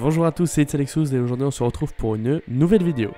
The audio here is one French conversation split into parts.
Bonjour à tous, c'est alexus et aujourd'hui on se retrouve pour une nouvelle vidéo.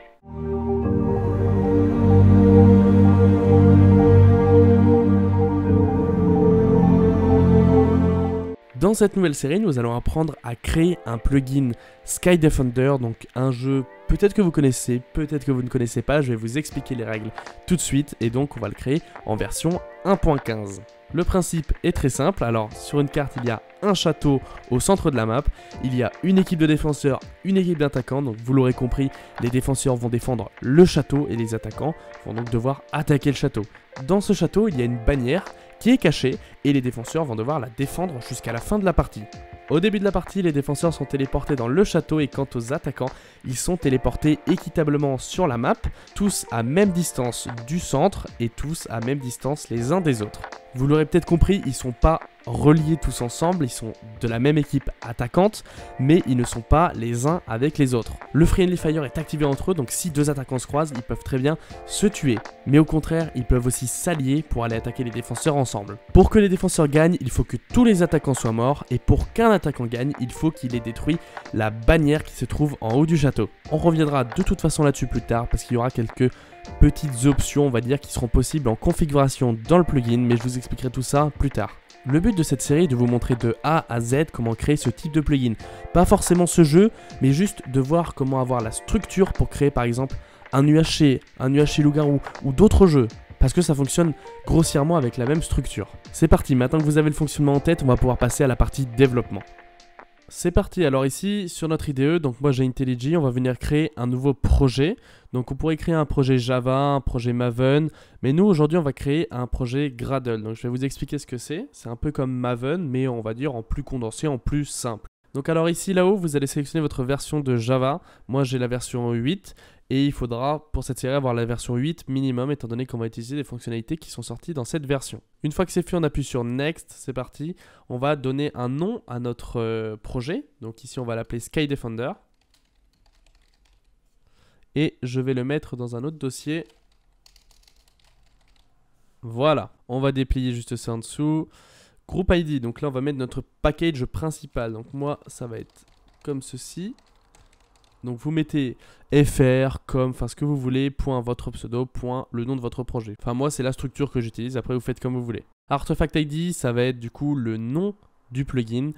Dans cette nouvelle série, nous allons apprendre à créer un plugin Sky Defender, donc un jeu Peut-être que vous connaissez, peut-être que vous ne connaissez pas, je vais vous expliquer les règles tout de suite et donc on va le créer en version 1.15. Le principe est très simple, alors sur une carte il y a un château au centre de la map, il y a une équipe de défenseurs, une équipe d'attaquants, donc vous l'aurez compris, les défenseurs vont défendre le château et les attaquants vont donc devoir attaquer le château. Dans ce château il y a une bannière qui est cachée, et les défenseurs vont devoir la défendre jusqu'à la fin de la partie. Au début de la partie, les défenseurs sont téléportés dans le château et quant aux attaquants, ils sont téléportés équitablement sur la map, tous à même distance du centre et tous à même distance les uns des autres. Vous l'aurez peut-être compris, ils sont pas reliés tous ensemble, ils sont de la même équipe attaquante, mais ils ne sont pas les uns avec les autres. Le Friendly Fire est activé entre eux, donc si deux attaquants se croisent, ils peuvent très bien se tuer. Mais au contraire, ils peuvent aussi s'allier pour aller attaquer les défenseurs ensemble. Pour que les défenseurs gagnent, il faut que tous les attaquants soient morts, et pour qu'un attaquant gagne, il faut qu'il ait détruit la bannière qui se trouve en haut du château. On reviendra de toute façon là-dessus plus tard, parce qu'il y aura quelques petites options, on va dire, qui seront possibles en configuration dans le plugin, mais je vous expliquerai tout ça plus tard. Le but de cette série est de vous montrer de A à Z comment créer ce type de plugin. Pas forcément ce jeu, mais juste de voir comment avoir la structure pour créer par exemple un UHC, un UHC Loup-Garou ou d'autres jeux. Parce que ça fonctionne grossièrement avec la même structure. C'est parti, maintenant que vous avez le fonctionnement en tête, on va pouvoir passer à la partie développement. C'est parti, alors ici sur notre IDE, donc moi j'ai IntelliJ, on va venir créer un nouveau projet. Donc on pourrait créer un projet Java, un projet Maven, mais nous aujourd'hui on va créer un projet Gradle. Donc je vais vous expliquer ce que c'est, c'est un peu comme Maven mais on va dire en plus condensé, en plus simple. Donc alors ici là-haut, vous allez sélectionner votre version de Java. Moi j'ai la version 8 et il faudra pour cette série avoir la version 8 minimum étant donné qu'on va utiliser des fonctionnalités qui sont sorties dans cette version. Une fois que c'est fait, on appuie sur Next, c'est parti. On va donner un nom à notre euh, projet. Donc ici on va l'appeler Sky Defender Et je vais le mettre dans un autre dossier. Voilà, on va déplier juste ça en dessous. Group ID, donc là on va mettre notre package principal. Donc moi ça va être comme ceci. Donc vous mettez fr, comme, enfin ce que vous voulez, point votre pseudo, point le nom de votre projet. Enfin moi c'est la structure que j'utilise, après vous faites comme vous voulez. Artefact ID, ça va être du coup le nom du plugin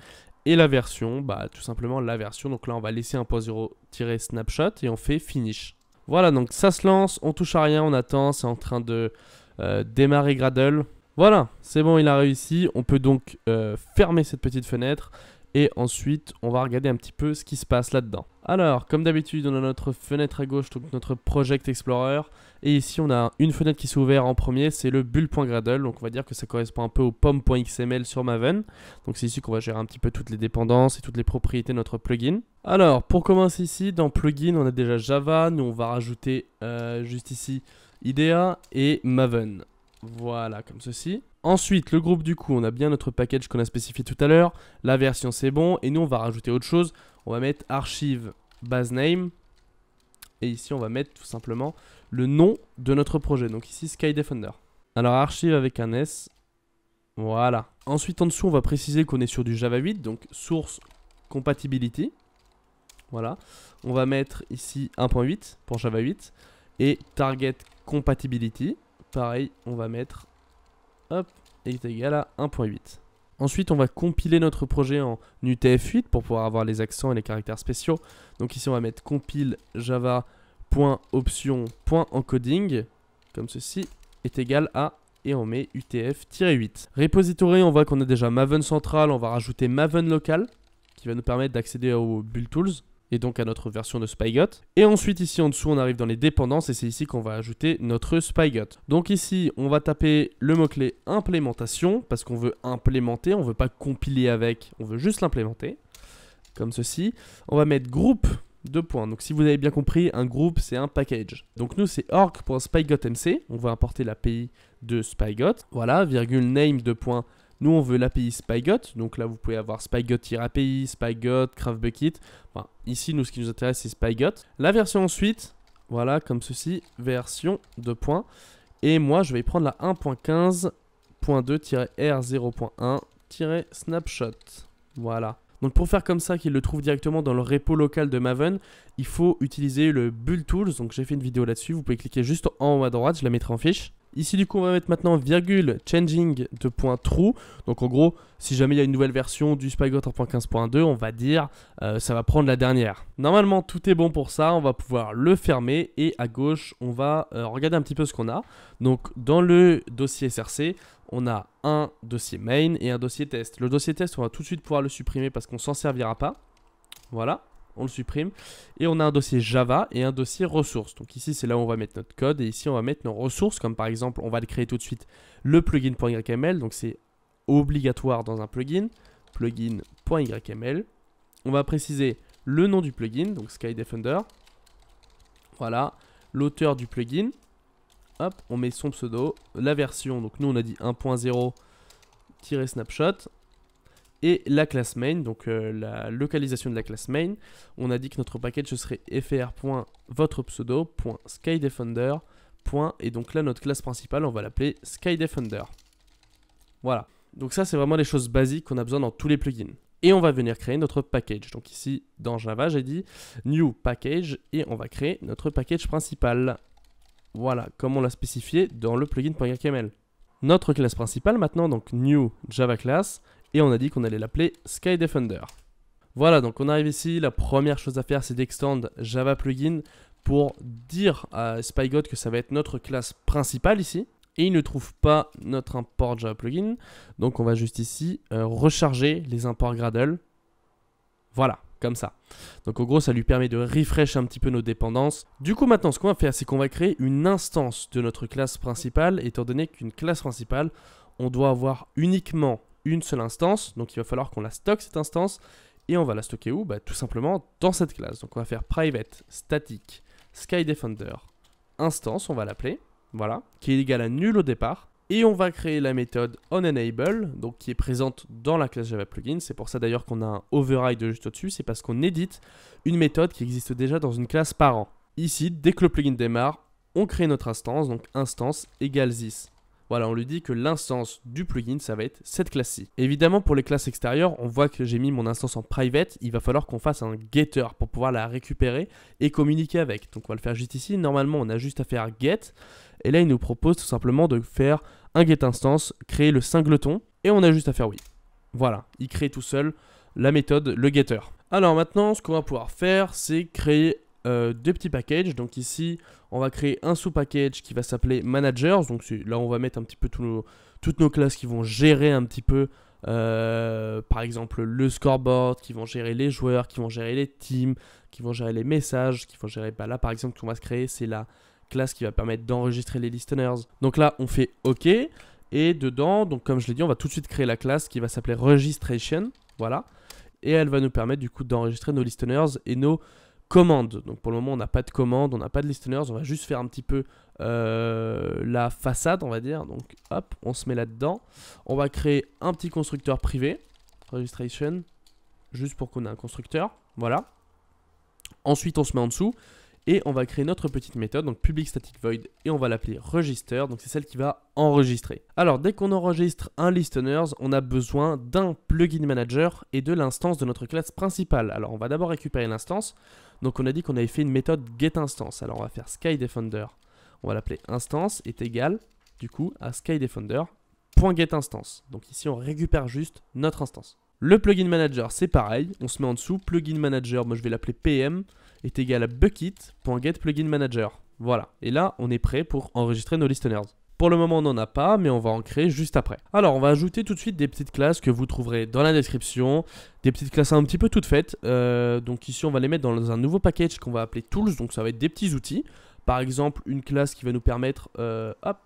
et la version, bah tout simplement la version. Donc là on va laisser un point snapshot et on fait finish. Voilà donc ça se lance, on touche à rien, on attend, c'est en train de euh, démarrer Gradle. Voilà, c'est bon, il a réussi. On peut donc euh, fermer cette petite fenêtre. Et ensuite, on va regarder un petit peu ce qui se passe là-dedans. Alors, comme d'habitude, on a notre fenêtre à gauche, donc notre Project Explorer. Et ici, on a une fenêtre qui s'est ouverte en premier, c'est le bull.gradle. Donc, on va dire que ça correspond un peu au pom.xml sur Maven. Donc, c'est ici qu'on va gérer un petit peu toutes les dépendances et toutes les propriétés de notre plugin. Alors, pour commencer ici, dans plugin, on a déjà Java. Nous, on va rajouter euh, juste ici IDEA et Maven. Voilà, comme ceci. Ensuite, le groupe du coup, on a bien notre package qu'on a spécifié tout à l'heure. La version, c'est bon. Et nous, on va rajouter autre chose. On va mettre archive base name. Et ici, on va mettre tout simplement le nom de notre projet. Donc ici, Sky Defender. Alors, archive avec un S. Voilà. Ensuite, en dessous, on va préciser qu'on est sur du Java 8. Donc, source compatibility. Voilà. On va mettre ici 1.8 pour Java 8. Et target compatibility. Pareil, on va mettre hop, est égal à 1.8. Ensuite, on va compiler notre projet en UTF-8 pour pouvoir avoir les accents et les caractères spéciaux. Donc ici, on va mettre compile java.option.encoding, comme ceci, est égal à, et on met UTF-8. Repository, on voit qu'on a déjà Maven central, on va rajouter Maven local, qui va nous permettre d'accéder aux build tools et donc à notre version de SpyGot. Et ensuite ici en dessous on arrive dans les dépendances et c'est ici qu'on va ajouter notre SpyGot. Donc ici on va taper le mot-clé implémentation parce qu'on veut implémenter, on veut pas compiler avec, on veut juste l'implémenter. Comme ceci. On va mettre groupe de points. Donc si vous avez bien compris, un groupe c'est un package. Donc nous c'est org.spygotmc, on va importer l'API de spygot. Voilà, virgule name de point. Nous, on veut l'API Spygot. Donc là, vous pouvez avoir Spygot-API, Spygot, CraftBucket. ici, nous, ce qui nous intéresse, c'est Spygot. La version ensuite, voilà, comme ceci, version de 2. Et moi, je vais prendre la 1.15.2-R0.1-snapshot. Voilà. Donc pour faire comme ça qu'il le trouve directement dans le repo local de Maven, il faut utiliser le Bull Tools. Donc j'ai fait une vidéo là-dessus, vous pouvez cliquer juste en haut à droite, je la mettrai en fiche. Ici du coup on va mettre maintenant virgule changing de point true. Donc en gros si jamais il y a une nouvelle version du SpyGo 3.15.2 on va dire euh, ça va prendre la dernière. Normalement tout est bon pour ça, on va pouvoir le fermer et à gauche on va euh, regarder un petit peu ce qu'on a. Donc dans le dossier SRC on a un dossier main et un dossier test. Le dossier test on va tout de suite pouvoir le supprimer parce qu'on s'en servira pas. Voilà on le supprime. Et on a un dossier Java et un dossier ressources. Donc ici, c'est là où on va mettre notre code et ici, on va mettre nos ressources, comme par exemple, on va le créer tout de suite le plugin.yml. Donc c'est obligatoire dans un plugin, plugin.yml. On va préciser le nom du plugin, donc Sky Defender. Voilà, l'auteur du plugin. Hop, on met son pseudo, la version, donc nous on a dit 1.0-snapshot et la classe main, donc euh, la localisation de la classe main. On a dit que notre package ce serait fr.votrepseudo.skydefender. Et donc là, notre classe principale, on va l'appeler skydefender. Voilà. Donc ça, c'est vraiment les choses basiques qu'on a besoin dans tous les plugins. Et on va venir créer notre package. Donc ici, dans Java, j'ai dit new package et on va créer notre package principal. Voilà, comme on l'a spécifié dans le plugin.yml. Notre classe principale maintenant, donc new Java class, et on a dit qu'on allait l'appeler Sky Defender. Voilà, donc on arrive ici, la première chose à faire c'est d'extend Java plugin pour dire à SpyGot que ça va être notre classe principale ici. Et il ne trouve pas notre import Java plugin, donc on va juste ici euh, recharger les imports Gradle. Voilà, comme ça. Donc en gros, ça lui permet de refresh un petit peu nos dépendances. Du coup, maintenant, ce qu'on va faire, c'est qu'on va créer une instance de notre classe principale, étant donné qu'une classe principale, on doit avoir uniquement une seule instance, donc il va falloir qu'on la stocke cette instance, et on va la stocker où bah, Tout simplement dans cette classe. Donc on va faire private static skydefender instance, on va l'appeler, voilà, qui est égal à nul au départ, et on va créer la méthode onEnable, donc qui est présente dans la classe Java plugin. C'est pour ça d'ailleurs qu'on a un override juste au-dessus, c'est parce qu'on édite une méthode qui existe déjà dans une classe parent. Ici, dès que le plugin démarre, on crée notre instance, donc instance égale this voilà, on lui dit que l'instance du plugin, ça va être cette classe-ci. Évidemment, pour les classes extérieures, on voit que j'ai mis mon instance en private. Il va falloir qu'on fasse un getter pour pouvoir la récupérer et communiquer avec. Donc on va le faire juste ici. Normalement, on a juste à faire get. Et là, il nous propose tout simplement de faire un get instance, créer le singleton. Et on a juste à faire oui. Voilà, il crée tout seul la méthode, le getter. Alors maintenant, ce qu'on va pouvoir faire, c'est créer euh, deux petits packages. Donc ici, on va créer un sous-package qui va s'appeler Managers. Donc là, on va mettre un petit peu toutes nos classes qui vont gérer un petit peu, euh, par exemple, le scoreboard, qui vont gérer les joueurs, qui vont gérer les teams, qui vont gérer les messages, qui vont gérer... Bah là, par exemple, qu'on va se créer, c'est la classe qui va permettre d'enregistrer les listeners. Donc là, on fait OK. Et dedans, donc comme je l'ai dit, on va tout de suite créer la classe qui va s'appeler Registration. Voilà. Et elle va nous permettre du coup d'enregistrer nos listeners et nos commande, Donc pour le moment, on n'a pas de commande on n'a pas de listeners, on va juste faire un petit peu euh, la façade, on va dire. Donc hop, on se met là-dedans. On va créer un petit constructeur privé, registration, juste pour qu'on ait un constructeur. Voilà. Ensuite, on se met en dessous et on va créer notre petite méthode, donc public static void, et on va l'appeler register, donc c'est celle qui va enregistrer. Alors dès qu'on enregistre un listeners, on a besoin d'un plugin manager et de l'instance de notre classe principale. Alors on va d'abord récupérer l'instance, donc on a dit qu'on avait fait une méthode getInstance, alors on va faire skydefender, on va l'appeler instance est égal du coup à skydefender.getInstance. Donc ici on récupère juste notre instance. Le plugin manager, c'est pareil. On se met en dessous. Plugin manager, moi je vais l'appeler PM est égal à bucket.getPluginManager. Voilà, et là on est prêt pour enregistrer nos listeners. Pour le moment, on n'en a pas, mais on va en créer juste après. Alors, on va ajouter tout de suite des petites classes que vous trouverez dans la description. Des petites classes un petit peu toutes faites. Euh, donc ici, on va les mettre dans un nouveau package qu'on va appeler Tools. Donc ça va être des petits outils. Par exemple, une classe qui va nous permettre... Euh, hop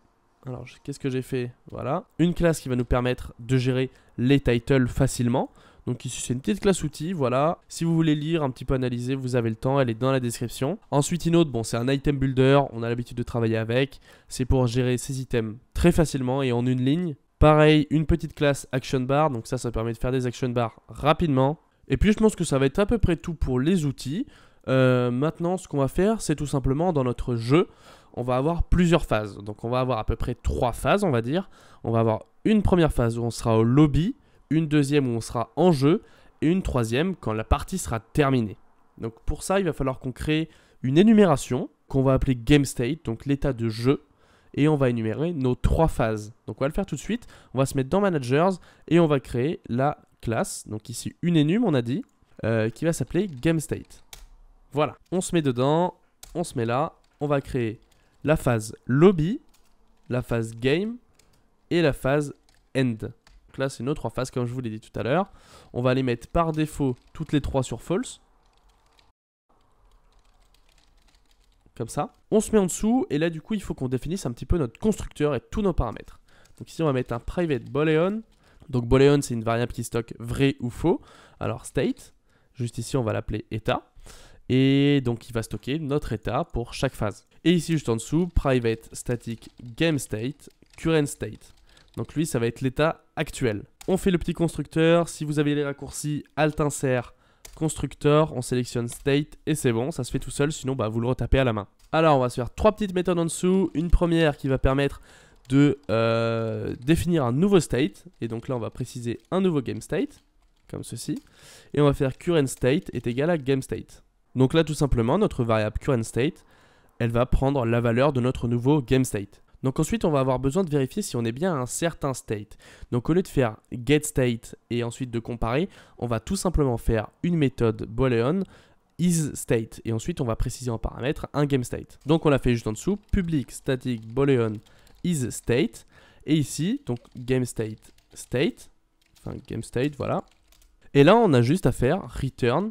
alors, qu'est-ce que j'ai fait Voilà. Une classe qui va nous permettre de gérer les titles facilement. Donc ici c'est une petite classe outil, voilà. Si vous voulez lire, un petit peu analyser, vous avez le temps, elle est dans la description. Ensuite une autre, bon c'est un item builder, on a l'habitude de travailler avec. C'est pour gérer ses items très facilement et en une ligne. Pareil, une petite classe action bar, donc ça ça permet de faire des action bar rapidement. Et puis je pense que ça va être à peu près tout pour les outils. Euh, maintenant ce qu'on va faire c'est tout simplement dans notre jeu, on va avoir plusieurs phases. Donc on va avoir à peu près trois phases on va dire. On va avoir une première phase où on sera au lobby, une deuxième où on sera en jeu, et une troisième quand la partie sera terminée. Donc pour ça, il va falloir qu'on crée une énumération qu'on va appeler game state, donc l'état de jeu, et on va énumérer nos trois phases. Donc on va le faire tout de suite, on va se mettre dans managers et on va créer la classe, donc ici une énume on a dit, euh, qui va s'appeler game state. Voilà, on se met dedans, on se met là, on va créer la phase lobby, la phase game et la phase end là, c'est nos trois phases, comme je vous l'ai dit tout à l'heure. On va les mettre par défaut toutes les trois sur false. Comme ça. On se met en dessous, et là, du coup, il faut qu'on définisse un petit peu notre constructeur et tous nos paramètres. Donc ici, on va mettre un private boolean. Donc boolean, c'est une variable qui stocke vrai ou faux. Alors state, juste ici, on va l'appeler état. Et donc il va stocker notre état pour chaque phase. Et ici juste en dessous, private static game state current state. Donc lui, ça va être l'état actuel. On fait le petit constructeur. Si vous avez les raccourcis, Alt insert, constructeur, on sélectionne state et c'est bon, ça se fait tout seul, sinon bah, vous le retapez à la main. Alors on va se faire trois petites méthodes en dessous. Une première qui va permettre de euh, définir un nouveau state. Et donc là on va préciser un nouveau game state, comme ceci. Et on va faire current state est égal à game state. Donc là tout simplement notre variable current state, elle va prendre la valeur de notre nouveau game state. Donc ensuite, on va avoir besoin de vérifier si on est bien à un certain state. Donc au lieu de faire get state et ensuite de comparer, on va tout simplement faire une méthode boolean is state et ensuite on va préciser en paramètre un game state. Donc on l'a fait juste en dessous, public static boolean is state et ici donc game state state enfin game state voilà. Et là on a juste à faire return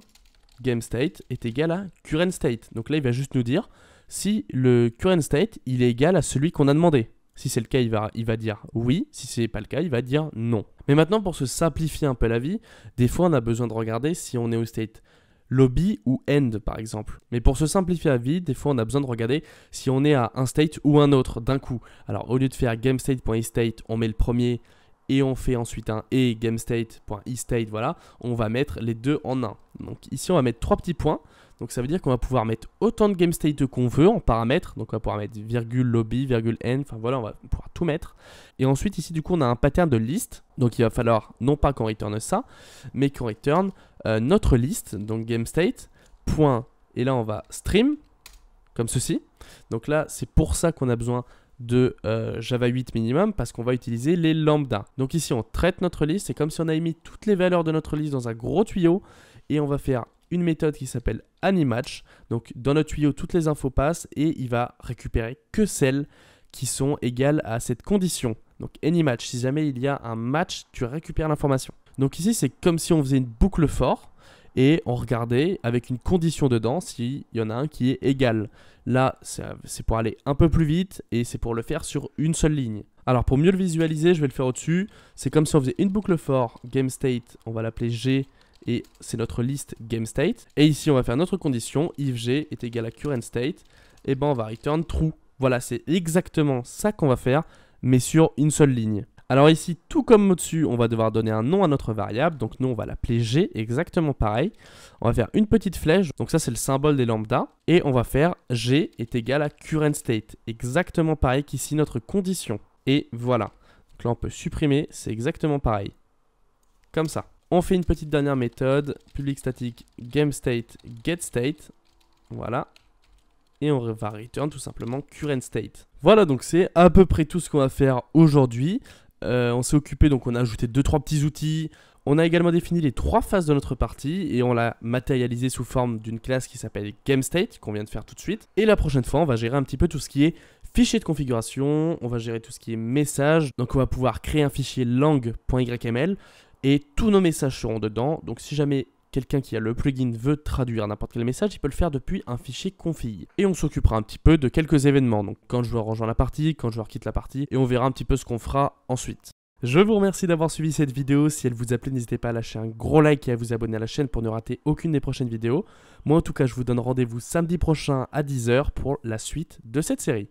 game state est égal à current state. Donc là il va juste nous dire si le current state il est égal à celui qu'on a demandé. Si c'est le cas, il va, il va dire oui. Si c'est pas le cas, il va dire non. Mais maintenant, pour se simplifier un peu la vie, des fois on a besoin de regarder si on est au state lobby ou end par exemple. Mais pour se simplifier la vie, des fois on a besoin de regarder si on est à un state ou un autre d'un coup. Alors au lieu de faire gamestate.estate, on met le premier et on fait ensuite un et gamestate.estate, voilà, on va mettre les deux en un. Donc ici on va mettre trois petits points donc ça veut dire qu'on va pouvoir mettre autant de game state qu'on veut en paramètres. Donc on va pouvoir mettre virgule lobby, virgule n, enfin voilà, on va pouvoir tout mettre. Et ensuite ici du coup on a un pattern de liste. Donc il va falloir non pas qu'on return ça, mais qu'on return euh, notre liste, donc game state. Point, et là on va stream, comme ceci. Donc là c'est pour ça qu'on a besoin de euh, Java 8 minimum parce qu'on va utiliser les lambdas. Donc ici on traite notre liste, c'est comme si on a mis toutes les valeurs de notre liste dans un gros tuyau et on va faire une méthode qui s'appelle Animatch. Donc dans notre tuyau, toutes les infos passent et il va récupérer que celles qui sont égales à cette condition. Donc match si jamais il y a un match, tu récupères l'information. Donc ici, c'est comme si on faisait une boucle fort et on regardait avec une condition dedans s'il y en a un qui est égal. Là, c'est pour aller un peu plus vite et c'est pour le faire sur une seule ligne. Alors pour mieux le visualiser, je vais le faire au-dessus. C'est comme si on faisait une boucle fort, game state, on va l'appeler G et c'est notre liste game state. Et ici, on va faire notre condition if g est égal à current state, et eh ben on va return true. Voilà, c'est exactement ça qu'on va faire, mais sur une seule ligne. Alors ici, tout comme au-dessus, on va devoir donner un nom à notre variable. Donc nous, on va l'appeler g, exactement pareil. On va faire une petite flèche. Donc ça, c'est le symbole des lambda. Et on va faire g est égal à current state. Exactement pareil qu'ici, notre condition. Et voilà. Donc là, on peut supprimer. C'est exactement pareil. Comme ça. On fait une petite dernière méthode, public static get state Voilà. Et on va return tout simplement current state. Voilà donc c'est à peu près tout ce qu'on va faire aujourd'hui. Euh, on s'est occupé, donc on a ajouté deux, trois petits outils. On a également défini les trois phases de notre partie et on l'a matérialisé sous forme d'une classe qui s'appelle GameState, qu'on vient de faire tout de suite. Et la prochaine fois, on va gérer un petit peu tout ce qui est fichier de configuration, on va gérer tout ce qui est message. Donc on va pouvoir créer un fichier lang.yml » et tous nos messages seront dedans. Donc si jamais quelqu'un qui a le plugin veut traduire n'importe quel message, il peut le faire depuis un fichier config. Et on s'occupera un petit peu de quelques événements, donc quand je joueur rejoint la partie, quand le joueur quitte la partie, et on verra un petit peu ce qu'on fera ensuite. Je vous remercie d'avoir suivi cette vidéo, si elle vous a plu n'hésitez pas à lâcher un gros like et à vous abonner à la chaîne pour ne rater aucune des prochaines vidéos. Moi en tout cas je vous donne rendez-vous samedi prochain à 10h pour la suite de cette série.